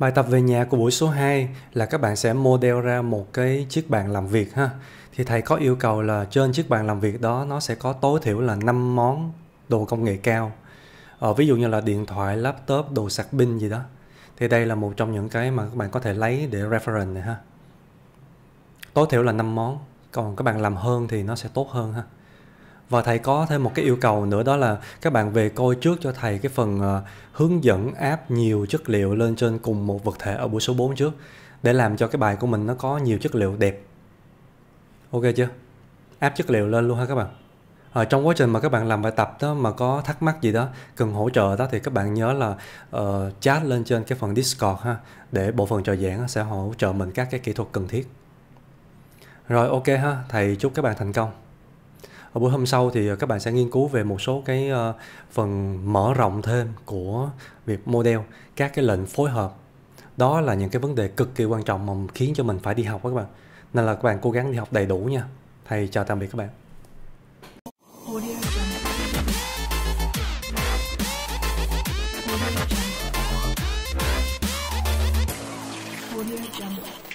Bài tập về nhà của buổi số 2 là các bạn sẽ model ra một cái chiếc bàn làm việc ha. Thì thầy có yêu cầu là trên chiếc bàn làm việc đó nó sẽ có tối thiểu là 5 món đồ công nghệ cao. Ờ, ví dụ như là điện thoại, laptop, đồ sạc pin gì đó. Thì đây là một trong những cái mà các bạn có thể lấy để reference này ha. Tối thiểu là 5 món. Còn các bạn làm hơn thì nó sẽ tốt hơn ha và thầy có thêm một cái yêu cầu nữa đó là các bạn về coi trước cho thầy cái phần uh, hướng dẫn áp nhiều chất liệu lên trên cùng một vật thể ở buổi số 4 trước để làm cho cái bài của mình nó có nhiều chất liệu đẹp ok chưa áp chất liệu lên luôn ha các bạn ở ờ, trong quá trình mà các bạn làm bài tập đó mà có thắc mắc gì đó cần hỗ trợ đó thì các bạn nhớ là uh, chat lên trên cái phần discord ha để bộ phận trò giảng sẽ hỗ trợ mình các cái kỹ thuật cần thiết rồi ok ha thầy chúc các bạn thành công ở buổi hôm sau thì ờ, các bạn sẽ nghiên cứu về một số cái ờ, phần mở rộng thêm của việc model các cái lệnh phối hợp đó là những cái vấn đề cực kỳ quan trọng mà khiến cho mình phải đi học các bạn nên là các bạn cố gắng đi học đầy đủ nha thầy chào tạm biệt các bạn Audio Jungle.